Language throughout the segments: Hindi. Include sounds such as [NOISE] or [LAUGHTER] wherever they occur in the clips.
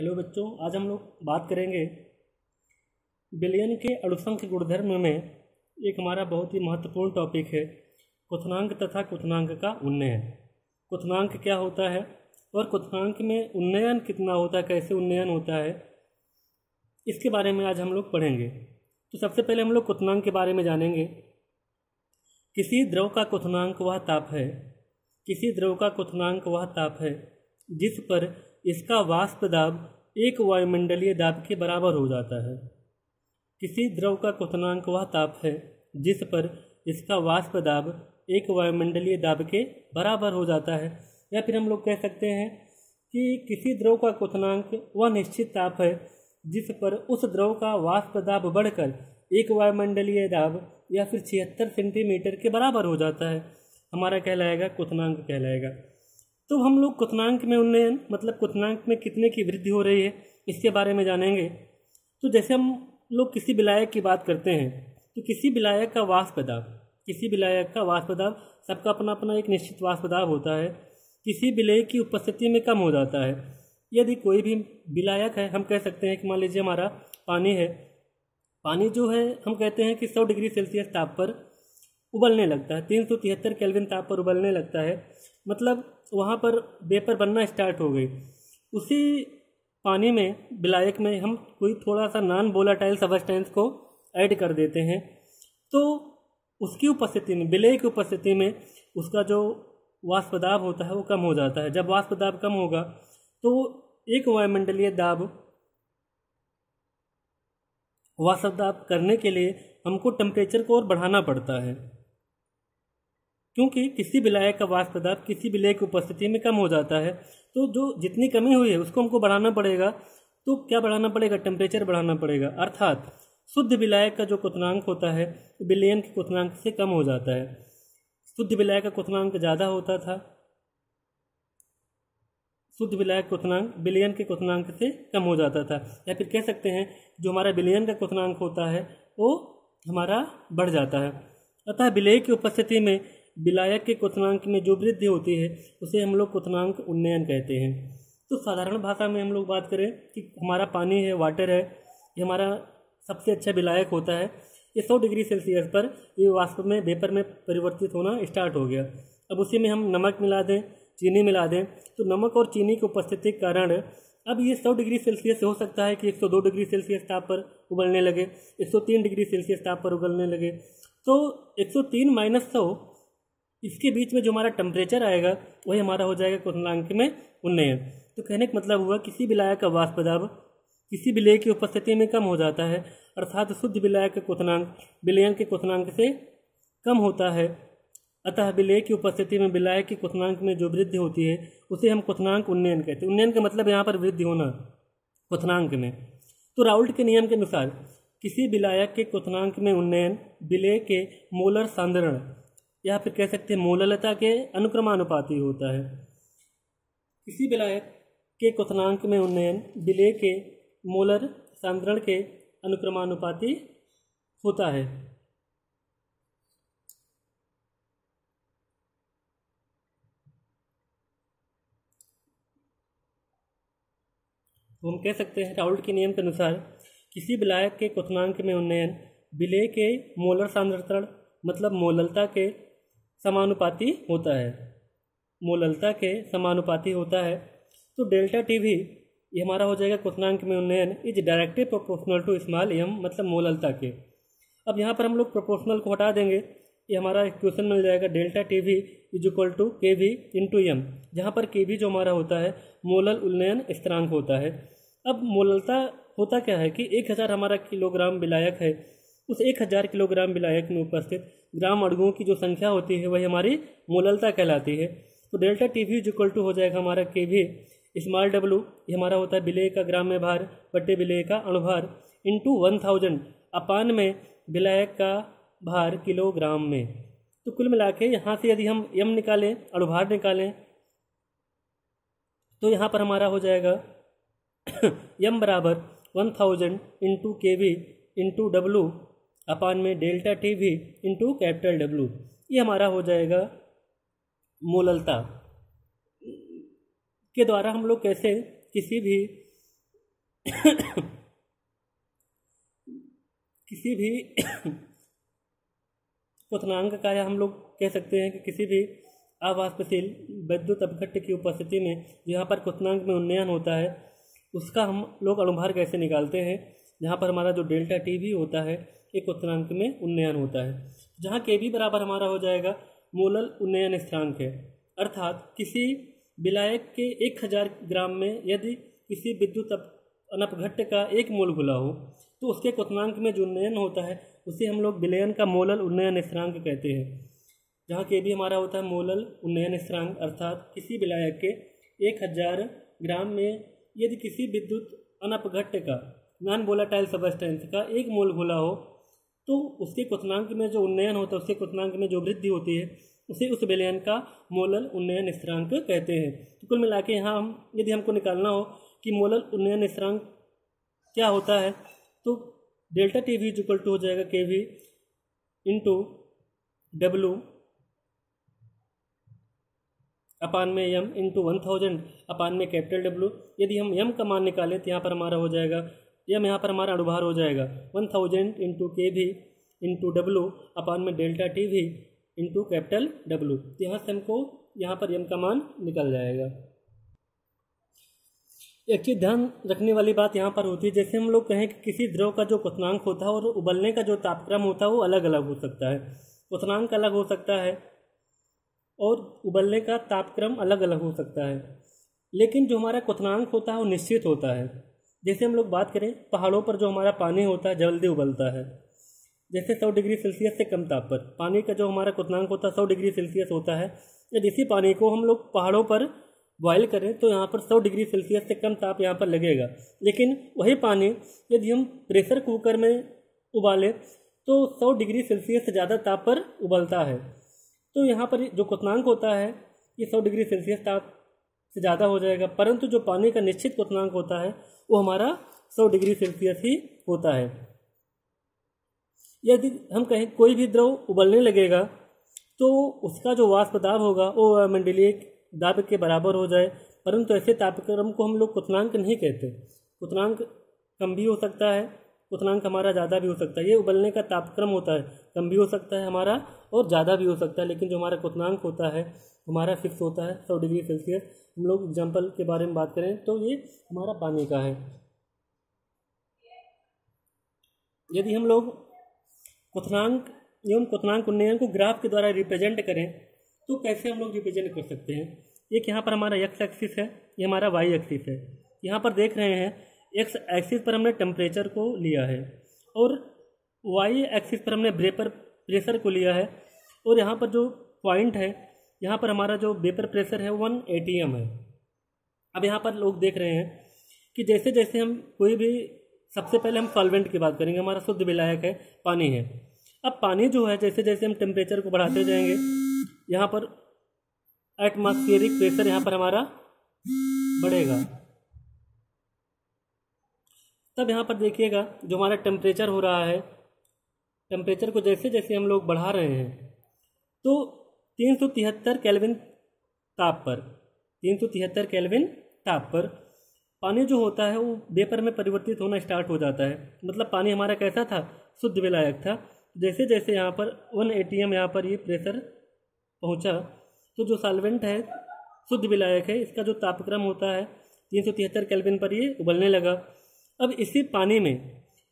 हेलो बच्चों आज हम लोग बात करेंगे बिलियन के अड़ुसंक गुणधर्म में एक हमारा बहुत ही महत्वपूर्ण टॉपिक है क्वनांक तथा क्वनांक का उन्नयन क्वनांक क्या होता है और क्वनांक में उन्नयन कितना होता है कैसे उन्नयन होता है इसके बारे में आज हम लोग पढ़ेंगे तो सबसे पहले हम लोग क्वनांक के बारे में जानेंगे किसी द्रव का क्वनांक वह ताप है किसी द्रव का क्वनांक वह ताप है जिस पर इसका वाष्प दाब एक वायुमंडलीय दाब के बराबर हो जाता है किसी द्रव का क्वनांक वह ताप है जिस पर इसका वाष्प दाब एक वायुमंडलीय दाब के बराबर हो जाता है या फिर हम लोग कह सकते हैं कि किसी द्रव का क्वनांक वह निश्चित ताप है जिस पर उस द्रव का वाष्प दाब बढ़कर एक वायुमंडलीय दाब या फिर छिहत्तर सेंटीमीटर के बराबर हो जाता है हमारा कहलाएगा क्वनांक कहलाएगा तो हम लोग क्वनांक में उन्नयन मतलब क्वनांक में कितने की वृद्धि हो रही है इसके बारे में जानेंगे तो जैसे हम लोग किसी विलायक की बात करते हैं तो किसी विलायक का वाष्प किसी विलायक का वाष्प सबका अपना अपना एक निश्चित वाष्प होता है किसी विलय की उपस्थिति में कम हो जाता है यदि कोई भी विलायक है हम कह सकते हैं कि मान लीजिए हमारा पानी है पानी जो है हम कहते हैं कि सौ डिग्री सेल्सियस ताप पर उबलने लगता है तीन सौ तिहत्तर कैलविन ताप पर उबलने लगता है मतलब वहाँ पर वेपर बनना स्टार्ट हो गई उसी पानी में बिलायक में हम कोई थोड़ा सा नॉन बोलाटाइल सबस्टेंस को ऐड कर देते हैं तो उसकी उपस्थिति में बिलय की उपस्थिति में उसका जो वाष्पदाब होता है वो कम हो जाता है जब वाष्पदाब कम होगा तो एक वायुमंडलीय दाब वाष्पदाब करने के लिए हमको टेम्परेचर को और बढ़ाना पड़ता है क्योंकि किसी विलायक का वाष्प पदार्थ किसी विलय की उपस्थिति में कम हो जाता है तो जो जितनी कमी हुई है उसको हमको बढ़ाना पड़ेगा तो क्या बढ़ाना पड़ेगा टेम्परेचर बढ़ाना पड़ेगा अर्थात शुद्ध विलायक का जो क्वनांक होता है विलयन के क्वनांक से कम हो जाता है शुद्ध विलायक का क्वनांक ज़्यादा होता था शुद्ध विलायक क्वनांक बिलियन के क्वनांक से कम हो जाता था या फिर कह सकते हैं जो हमारा बिलियन का क्वनांक होता है वो हमारा बढ़ जाता है अतः विलय की उपस्थिति में विलायक के क्वनांक में जो वृद्धि होती है उसे हम लोग क्वनांक उन्नयन कहते हैं तो साधारण भाषा में हम लोग बात करें कि हमारा पानी है वाटर है ये हमारा सबसे अच्छा विलायक होता है ये सौ डिग्री सेल्सियस पर ये वास्तव में वेपर में परिवर्तित होना स्टार्ट हो गया अब उसी में हम नमक मिला दें चीनी मिला दें तो नमक और चीनी की उपस्थिति के कारण अब ये सौ डिग्री सेल्सियस हो सकता है कि 102 डिग्री सेल्सियस ताप पर उबलने लगे 103 डिग्री सेल्सियस ताप पर उबलने लगे तो 103 माइनस सौ इसके बीच में जो हमारा टेम्परेचर आएगा वही हमारा हो जाएगा क्वनांक में उन्नयन तो कहने का मतलब हुआ किसी लायक का वाष्प दाब किसी विलय की उपस्थिति में कम हो जाता है अर्थात शुद्ध विलय का क्वनांक विलयन के क्वनांक से कम होता है अतः विलय की उपस्थिति में विलय के क्वनांक में जो वृद्धि होती है उसे हम क्वनांक उन्नयन कहते हैं उन्नयन का मतलब यहाँ पर वृद्धि होना क्वनांक में तो राउल्ट के नियम के अनुसार किसी विलायक के क्वनांक में उन्नयन विलय के मोलर सांदरण या फिर कह सकते हैं मूललता के अनुक्रमानुपाती होता है इसी विलायक के क्वनांक में उन्नयन विलय के मोलर सांद्रण के अनुक्रमानुपाती होता है हम कह सकते हैं राउल्ट के नियम के अनुसार किसी विलायक के क्वनांक में उन्नयन विलय के मोलर सांद्रण मतलब मोललता के समानुपाती होता है मूललता के समानुपाती होता है तो डेल्टा टी भी ये हमारा हो जाएगा क्वेश्चनांक में उन्नयन is directly proportional to small M मतलब मोललता के अब यहाँ पर हम लोग प्रोपोर्शनल को हटा देंगे ये हमारा इक्वेशन मिल जाएगा delta T V is equal to K V to M जहाँ पर के वी जो हमारा होता है मोलल उन्नयन स्थिरांक होता है अब मोललता होता क्या है कि एक हज़ार हमारा किलोग्राम विलायक है उस एक हज़ार किलोग्राम विलायक में उपस्थित ग्राम अड़गुओं की जो संख्या होती है वही हमारी मूललता कहलाती है तो delta T V equal to हो जाएगा हमारा के वी स्मॉल डब्लू ये हमारा होता है विलय का ग्राम में भार बट्टे विलय का अणुभार इंटू वन थाउजेंड अपान में विलय का भार किलोग्राम में तो कुल मिला के यहाँ से यदि हम यम निकालें अणुभार निकालें तो यहाँ पर हमारा हो जाएगा यम [COUGHS] बराबर one thousand into K V into W upon में डेल्टा टी भी इंटू कैपिटल डब्ल्यू ये हमारा हो जाएगा मोललता के द्वारा हम लोग कैसे किसी भी किसी भी पुथनांग का या हम लोग कह सकते हैं कि किसी भी अवाष्पशील वैद्युत अपघट्ट की उपस्थिति में जहाँ पर क्वनांग में उन्नयन होता है उसका हम लोग अनुभार कैसे निकालते हैं जहाँ पर हमारा जो डेल्टा टी भी होता है एक उत्तरांक में उन्नयन होता है जहाँ के भी बराबर हमारा हो जाएगा मोलल उन्नयन स्थिरांक है अर्थात किसी विलायक के एक हजार ग्राम में यदि किसी विद्युत अनपघट्ट का एक मोल घुला हो तो उसके क्वनांक में जो उन्नयन होता है उसे हम लोग विलयन का मोलल उन्नयन स्थिरांक कहते हैं जहाँ के भी हमारा होता है मोलल उन्नयन स्थिरांक अर्थात किसी विलायक के एक हजार ग्राम में यदि किसी विद्युत अनपघट्ट का नॉन वोलाटाइल सबस्टेंस का एक मोल घोला हो तो उसके क्वनांक में जो उन्नयन होता है उसके क्वनांक में जो वृद्धि होती है उसे उस विलयन का मोलल उन्नयन स्थिरांक कहते हैं तो कुल मिला के यहाँ हम यदि हमको निकालना हो कि मोलल उन्नयन स्थिरांक क्या होता है तो delta T V equal to हो जाएगा K V into W upon में M into one thousand upon में कैपिटल डब्लू यदि हम यम का मान निकालें तो यहाँ पर हमारा हो जाएगा यह यहाँ पर हमारा अनुभार हो जाएगा वन थाउजेंड इंटू के भी इंटू डब्लू अपान में डेल्टा टी भी इंटू कैपिटल डब्लू यहाँ से हमको यहाँ पर यम का मान निकल जाएगा एक चीज़ ध्यान रखने वाली बात यहाँ पर होती है जैसे हम लोग कहें कि किसी द्रव का जो क्वनांक होता है और उबलने का जो तापक्रम होता है वो अलग अलग हो सकता है क्वनांक अलग हो सकता है और उबलने का तापक्रम अलग अलग हो सकता है लेकिन जो हमारा क्वनांक होता है वो निश्चित होता है जैसे हम लोग बात करें पहाड़ों पर जो हमारा पानी होता है जल्दी उबलता है जैसे सौ डिग्री सेल्सियस से कम ताप पर पानी का जो हमारा कुतनांक होता है सौ डिग्री सेल्सियस होता है यदि इसी पानी को हम लोग पहाड़ों पर बॉयल करें तो यहाँ पर सौ डिग्री सेल्सियस से कम ताप यहाँ पर लगेगा लेकिन वही पानी यदि हम प्रेशर कुकर में उबालें तो सौ डिग्री सेल्सियस से ज़्यादा ताप पर उबलता है तो यहाँ पर जो कुतनांक होता है ये सौ डिग्री सेल्सियस ताप से ज़्यादा हो जाएगा परंतु जो पानी का निश्चित क्वनांक होता है वो हमारा सौ डिग्री सेल्सियस ही होता है यदि हम कहें कोई भी द्रव उबलने लगेगा तो उसका जो वाष्प दाब होगा वो मंडलीय दाब के बराबर हो जाए परंतु ऐसे तापक्रम को हम लोग क्वनांक नहीं कहते क्वनांक कम भी हो सकता है उतना हमारा ज़्यादा भी हो सकता है ये उबलने का तापक्रम होता है कम भी हो सकता है हमारा और ज़्यादा भी हो सकता है लेकिन जो हमारा क्वनांक होता है हमारा फिक्स होता है सौ डिग्री सेल्सियस हम लोग एग्जाम्पल के बारे में बात करें तो ये हमारा पानी का है यदि हम लोग क्वनांक एवं क्वनांक उन्नयन को ग्राफ के द्वारा रिप्रेजेंट करें तो कैसे हम लोग रिप्रेजेंट कर सकते हैं एक यहाँ पर हमारा यक्स एक्सिस है ये हमारा वाई एक्सिस है यहाँ पर देख रहे हैं एक्स एक्सिस पर हमने टेम्परेचर को लिया है और वाई एक्सिस पर हमने वेपर प्रेशर को लिया है और यहाँ पर जो पॉइंट है यहाँ पर हमारा जो वेपर प्रेशर है वन ए है अब यहाँ पर लोग देख रहे हैं कि जैसे जैसे हम कोई भी सबसे पहले हम सॉल्वेंट की बात करेंगे हमारा शुद्ध विलायक है पानी है अब पानी जो है जैसे जैसे हम टेम्परेचर को बढ़ाते जाएंगे यहाँ पर एटमॉस्फेरिक प्रेशर यहाँ पर हमारा बढ़ेगा तब यहाँ पर देखिएगा जो हमारा टेम्परेचर हो रहा है टेम्परेचर को जैसे जैसे हम लोग बढ़ा रहे हैं तो तीन सौ तिहत्तर कैलविन ताप पर तीन सौ तिहत्तर कैलविन ताप पर पानी जो होता है वो वेपर में परिवर्तित होना स्टार्ट हो जाता है मतलब पानी हमारा कैसा था शुद्ध विलायक था जैसे जैसे यहाँ पर वन ए टी एम यहाँ पर ये प्रेशर पहुँचा तो जो सालवेंट है शुद्ध विलायक है इसका जो तापक्रम होता है तीन सौ तिहत्तर कैलविन पर ये उबलने लगा अब इसी पानी में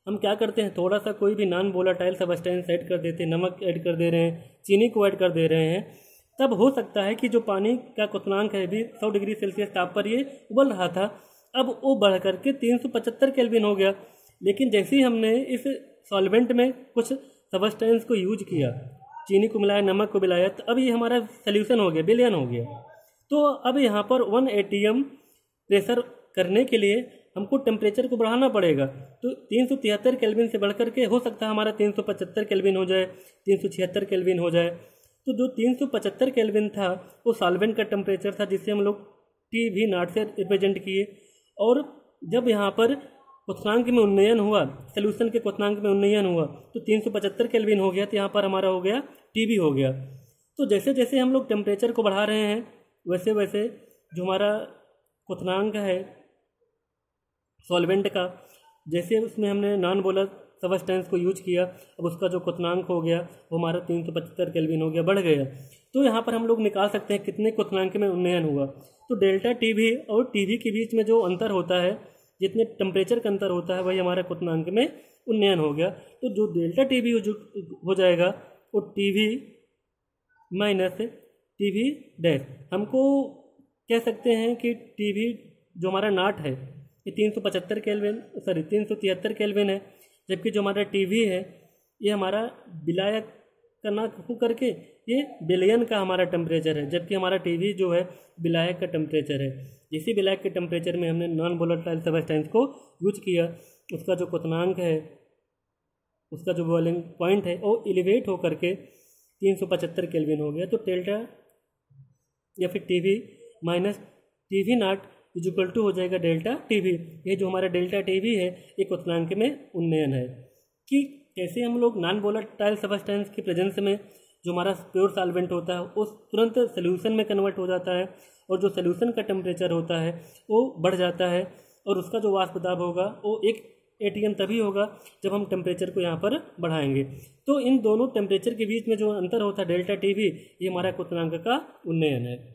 हम क्या करते हैं थोड़ा सा कोई भी नॉन टाइल सबस्टेंस ऐड कर देते हैं नमक ऐड कर दे रहे हैं चीनी को ऐड कर दे रहे हैं तब हो सकता है कि जो पानी का क्वनांक है भी सौ डिग्री सेल्सियस ताप पर ये उबल रहा था अब वो बढ़ करके तीन सौ पचहत्तर केल्विन हो गया लेकिन जैसे ही हमने इस सॉल्वेंट में कुछ सबस्टेंस को यूज किया चीनी को मिलाया नमक को मिलाया तो अब ये हमारा सल्यूशन हो गया बिलियन हो गया तो अब यहाँ पर वन ए प्रेशर करने के लिए हमको टेम्परेचर को बढ़ाना पड़ेगा तो तीन सौ तिहत्तर केल्विन से बढ़ के हो सकता है हमारा तीन सौ पचहत्तर केल्विन हो जाए तीन सौ छिहत्तर केल्विन हो जाए तो जो तीन सौ पचहत्तर केल्विन था वो साल्वेंट का टेम्परेचर था जिससे हम लोग टी भी नाट से रिप्रेजेंट किए और जब यहाँ पर क्वनांक में उन्नयन हुआ सोल्यूशन के क्वनांक में उन्नयन हुआ तो तीन सौ पचहत्तर केल्विन हो गया तो यहाँ पर हमारा हो गया टी भी हो गया तो जैसे जैसे हम लोग टेम्परेचर को बढ़ा रहे हैं वैसे वैसे जो हमारा क्वनांक है सॉल्वेंट का जैसे उसमें हमने नॉन बोला सबस्टेंस को यूज किया अब उसका जो कुतनांक हो गया वो हमारा तीन सौ पचहत्तर केलविन हो गया बढ़ गया तो यहाँ पर हम लोग निकाल सकते हैं कितने कुतनांक में उन्नयन हुआ तो डेल्टा टी भी और टी भी के बीच में जो अंतर होता है जितने टेम्परेचर का अंतर होता है वही हमारे कुतनांक में उन्नयन हो गया तो जो डेल्टा टी भी हो जाएगा वो टी भी माइनस टी भी डैश हमको कह सकते हैं कि टी भी जो हमारा नाट है ये तीन सौ पचहत्तर केलविन सॉरी तीन सौ तिहत्तर केलविन है जबकि जो हमारा टीवी है ये हमारा बिलाया का ना करके ये बिलियन का हमारा टेम्परेचर है जबकि हमारा टीवी जो है बिलायक का टेम्परेचर है इसी बिलायक के टेम्परेचर में हमने नॉन वोलेटाइल सबस्टेंस को यूज किया उसका जो क्वनांक है उसका जो बॉलिंग पॉइंट है वो एलिवेट होकर के तीन सौ पचहत्तर केलविन हो गया तो डेल्टा या फिर T V minus T V naught is equal to हो जाएगा डेल्टा टी वी ये जो हमारा डेल्टा टी वी है ये उत्प्रांक में उन्नयन है कि कैसे हम लोग नॉन वोलाटाइल सबस्टेंस के प्रेजेंस में जो हमारा प्योर सालवेंट होता है उस तुरंत सोल्यूशन में कन्वर्ट हो जाता है और जो सोल्यूशन का टेम्परेचर होता है वो बढ़ जाता है और उसका जो वाष्प होगा वो एक एटीएम तभी होगा जब हम टेम्परेचर को यहाँ पर बढ़ाएंगे तो इन दोनों टेम्परेचर के बीच में जो अंतर होता है डेल्टा टी भी ये हमारा कुतनांक का उन्नयन है